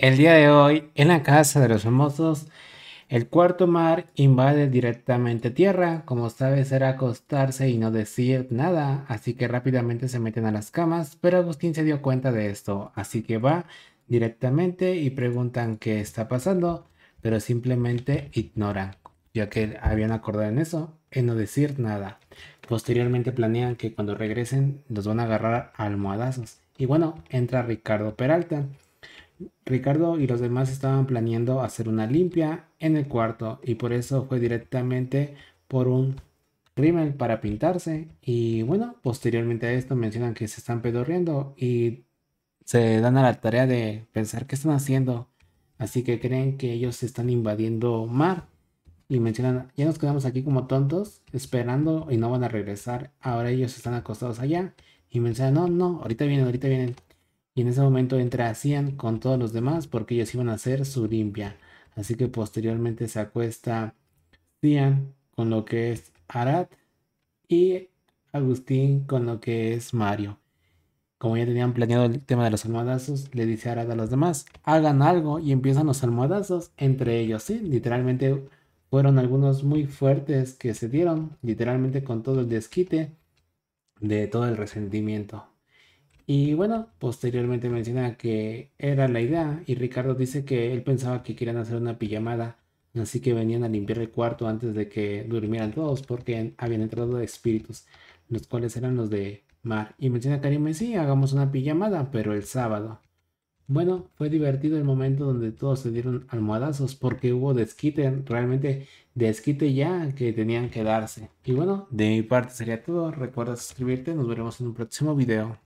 El día de hoy, en la casa de los famosos, el cuarto mar invade directamente tierra. Como sabes, era acostarse y no decir nada, así que rápidamente se meten a las camas, pero Agustín se dio cuenta de esto, así que va directamente y preguntan qué está pasando, pero simplemente ignoran, ya que habían acordado en eso, en no decir nada. Posteriormente planean que cuando regresen los van a agarrar a almohadazos. Y bueno, entra Ricardo Peralta. Ricardo y los demás estaban planeando hacer una limpia en el cuarto y por eso fue directamente por un rímel para pintarse. Y bueno, posteriormente a esto mencionan que se están pedorriendo y se dan a la tarea de pensar qué están haciendo. Así que creen que ellos están invadiendo mar. Y mencionan, ya nos quedamos aquí como tontos, esperando y no van a regresar. Ahora ellos están acostados allá. Y mencionan, no, no, ahorita vienen, ahorita vienen. Y en ese momento entra Cian con todos los demás porque ellos iban a hacer su limpia. Así que posteriormente se acuesta Cian con lo que es Arad y Agustín con lo que es Mario. Como ya tenían planeado el tema de los almohadazos, le dice Arad a los demás, hagan algo y empiezan los almohadazos entre ellos. Sí, literalmente fueron algunos muy fuertes que se dieron, literalmente con todo el desquite de todo el resentimiento. Y bueno, posteriormente menciona que era la idea y Ricardo dice que él pensaba que querían hacer una pijamada, así que venían a limpiar el cuarto antes de que durmieran todos porque habían entrado espíritus, los cuales eran los de Mar. Y menciona Karim, sí, hagamos una pijamada, pero el sábado. Bueno, fue divertido el momento donde todos se dieron almohadazos porque hubo desquite, realmente desquite ya que tenían que darse. Y bueno, de mi parte sería todo. Recuerda suscribirte, nos veremos en un próximo video.